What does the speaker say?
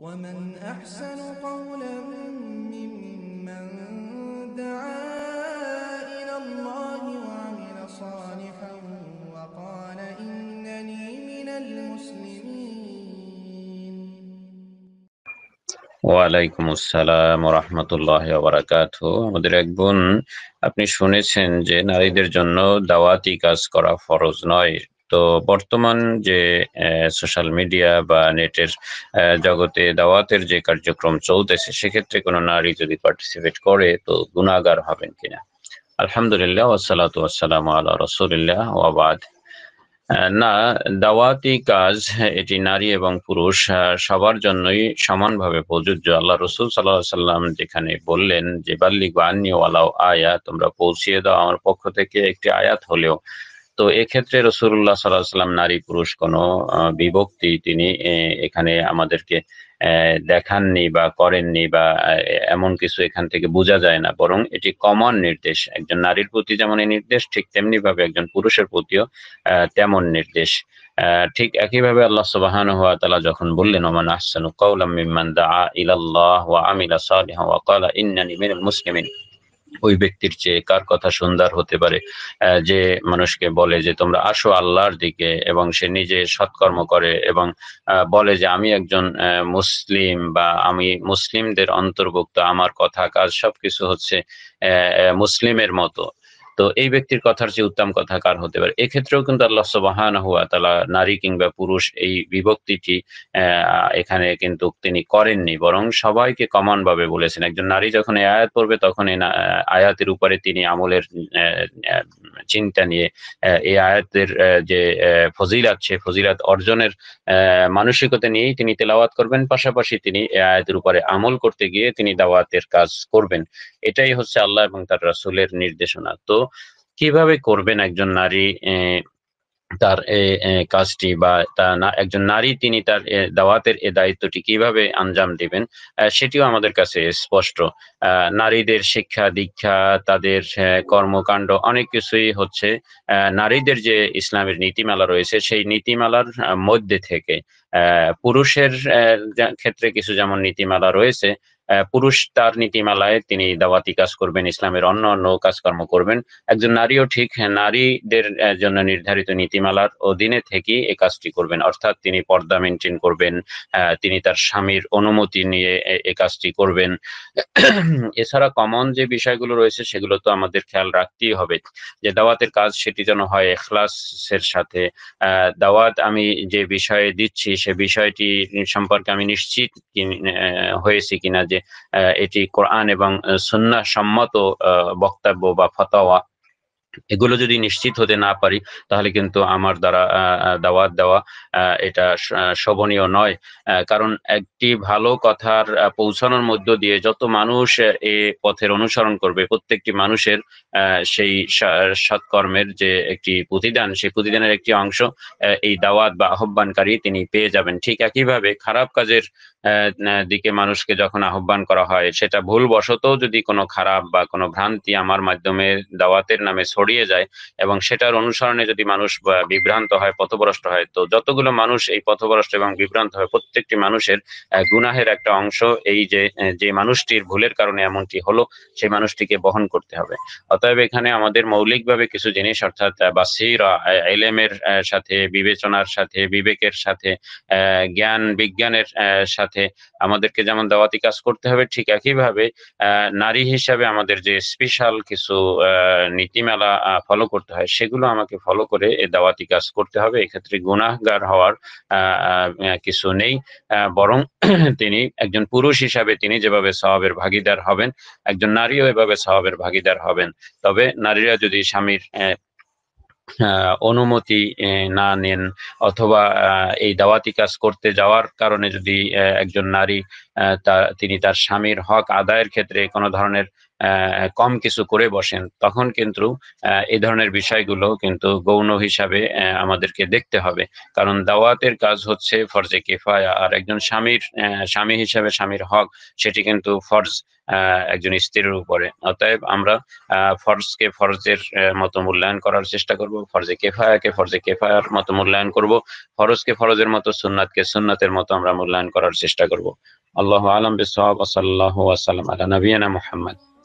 ومن أحسن قولا ممن دعا إلى الله وعمل صالحا وقال إنني من المسلمين وعليكم السلام ورحمة الله وبركاته مدرك بن বোন আপনি শুনেছেন যে নারীদের জন্য দাওয়াতি কাজ করা ফরজ নয় তো বর্তমান যে সোশ্যাল মিডিয়া বা নেটের জগতে দাওয়াতের যে কার্যক্রম চলতেছে সেক্ষেত্রে কোনো নারী যদি পার্টিসিপেট করে তো গুণাগার হবেন কিনা আলহামদুলিল্লাহ ওসালাত ওয়াসালাম আল্লাহ রসুলিল্লাহ ওবাদ না দাওয়াতি কাজ এটি নারী এবং পুরুষ সবার জন্যই সমানভাবে প্রযোজ্য আল্লাহ রসুল সাল্লাহ সাল্লাম যেখানে বললেন যে বাল্লিক বা ওয়ালাও আয়া তোমরা পৌঁছিয়ে দাও আমার পক্ষ থেকে একটি আয়াত হলেও তো এক্ষেত্রে রসুল্লাহ সাল্লাম নারী পুরুষ কোনো বিভক্তি তিনি এখানে আমাদেরকে দেখাননি বা করেননি বা এমন কিছু এখান থেকে বোঝা যায় না বরং এটি কমন নির্দেশ একজন নারীর প্রতি যেমন এই নির্দেশ ঠিক তেমনি ভাবে একজন পুরুষের প্রতিও তেমন নির্দেশ ঠিক একইভাবে আল্লাহ সবাহান ওয়া যখন বললেন ওমান আহসানু কৌলাম দা দাআ ইলাল্লাহ ওয়া আমিলা সালিহান ওয়া ইন্নানি মিনুল মুসলিমিন ওই ব্যক্তির চেয়ে কার কথা সুন্দর হতে পারে যে মানুষকে বলে যে তোমরা আসো আল্লাহর দিকে এবং সে নিজে সৎকর্ম করে এবং বলে যে আমি একজন মুসলিম বা আমি মুসলিমদের অন্তর্ভুক্ত আমার কথা কাজ সবকিছু হচ্ছে মুসলিমের মতো তো এই ব্যক্তির কথার যে উত্তম কথা কার হতে পারে এক্ষেত্রেও কিন্তু আল্লাহ সবাহান হুয়া তালা নারী কিংবা পুরুষ এই বিভক্তিটি এখানে কিন্তু তিনি করেননি বরং সবাইকে ভাবে বলেছেন একজন নারী যখন এই আয়াত পড়বে তখন এই আয়াতের উপরে তিনি আমলের চিন্তা নিয়ে এই আয়াতের যে ফজিলাত সে ফজিলাত অর্জনের মানসিকতা নিয়েই তিনি তেলাওয়াত করবেন পাশাপাশি তিনি এই আয়াতের উপরে আমল করতে গিয়ে তিনি দাওয়াতের কাজ করবেন এটাই হচ্ছে আল্লাহ এবং তার রাসুলের নির্দেশনা তো কিভাবে করবেন একজন নারী তার কাজটি বা একজন নারী তিনি তার দাওয়াতের এ দায়িত্বটি কিভাবে আঞ্জাম দিবেন সেটিও আমাদের কাছে স্পষ্ট নারীদের শিক্ষা দীক্ষা তাদের কর্মকাণ্ড অনেক কিছুই হচ্ছে নারীদের যে ইসলামের নীতিমালা রয়েছে সেই নীতিমালার মধ্যে থেকে পুরুষের ক্ষেত্রে কিছু যেমন নীতিমালা রয়েছে পুরুষ তার নীতিমালায় তিনি দাওয়াতি কাজ করবেন ইসলামের অন্য অন্য কাজকর্ম করবেন একজন নারীও ঠিক হ্যাঁ, নারীদের জন্য নির্ধারিত নীতিমালার অধীনে থেকে এই কাজটি করবেন অর্থাৎ তিনি পর্দা মেনটেন করবেন তিনি তার স্বামীর অনুমতি নিয়ে এ কাজটি করবেন এছাড়া কমন যে বিষয়গুলো রয়েছে সেগুলো তো আমাদের খেয়াল রাখতেই হবে যে দাওয়াতের কাজ সেটি যেন হয় এখলাসের সাথে দাওয়াত আমি যে বিষয়ে দিচ্ছি সে বিষয়টি সম্পর্কে আমি নিশ্চিত হয়েছি কিনা যে এটি কোরআন এবং সুন্না সম্মত বক্তব্য বা ফতোয়া এগুলো যদি নিশ্চিত হতে না পারি তাহলে কিন্তু আমার দ্বারা দাওয়াত দেওয়া এটা শোভনীয় নয় কারণ একটি ভালো কথার পৌঁছানোর মধ্য দিয়ে যত মানুষ এ পথের অনুসরণ করবে প্রত্যেকটি মানুষের সেই সৎকর্মের যে একটি প্রতিদান সেই প্রতিদানের একটি অংশ এই দাওয়াত বা আহ্বানকারী তিনি পেয়ে যাবেন ঠিক একইভাবে খারাপ কাজের দিকে মানুষকে যখন আহ্বান করা হয় সেটা ভুলবশত যদি কোনো খারাপ বা কোনো ভ্রান্তি আমার মাধ্যমে দাওয়াতের নামে ছড়ে ছড়িয়ে যায় এবং সেটার অনুসরণে যদি মানুষ বিভ্রান্ত হয় পথভ্রষ্ট হয় তো যতগুলো মানুষ এই পথভ্রষ্ট এবং বিভ্রান্ত হয় প্রত্যেকটি মানুষের গুনাহের একটা অংশ এই যে যে মানুষটির ভুলের কারণে এমনটি হলো সেই মানুষটিকে বহন করতে হবে অতএব এখানে আমাদের মৌলিকভাবে কিছু জিনিস অর্থাৎ বাসিরা এলেমের সাথে বিবেচনার সাথে বিবেকের সাথে জ্ঞান বিজ্ঞানের সাথে আমাদেরকে যেমন দাওয়াতি কাজ করতে হবে ঠিক একইভাবে নারী হিসাবে আমাদের যে স্পেশাল কিছু নীতিমালা ফলো করতে হয় সেগুলো আমাকে ফলো করে এ দাওয়াতি কাজ করতে হবে এক্ষেত্রে গুণাহগার হওয়ার কিছু নেই বরং তিনি একজন পুরুষ হিসাবে তিনি যেভাবে স্বভাবের ভাগিদার হবেন একজন নারীও এভাবে স্বভাবের ভাগিদার হবেন তবে নারীরা যদি স্বামীর অনুমতি না নেন অথবা এই দাওয়াতি কাজ করতে যাওয়ার কারণে যদি একজন নারী তিনি তার স্বামীর হক আদায়ের ক্ষেত্রে কোনো ধরনের কম কিছু করে বসেন তখন কিন্তু এ ধরনের বিষয়গুলো কিন্তু গৌণ হিসাবে আমাদেরকে দেখতে হবে কারণ দাওয়াতের কাজ হচ্ছে ফরজে কেফায়া আর একজন স্বামীর স্বামী হিসাবে স্বামীর হক সেটি কিন্তু ফরজ একজন স্ত্রীর উপরে অতএব আমরা ফরজকে ফরজের মতো মূল্যায়ন করার চেষ্টা করব ফরজে কেফায়াকে ফরজে কেফায়ার মতো মূল্যায়ন করব ফরজকে ফরজের মতো সুন্নাতকে সুন্নাতের মতো আমরা মূল্যায়ন করার চেষ্টা করব আল্লাহ আলম বিসাল্লাহ আসসালাম আসালাম আলা নবীনা মোহাম্মদ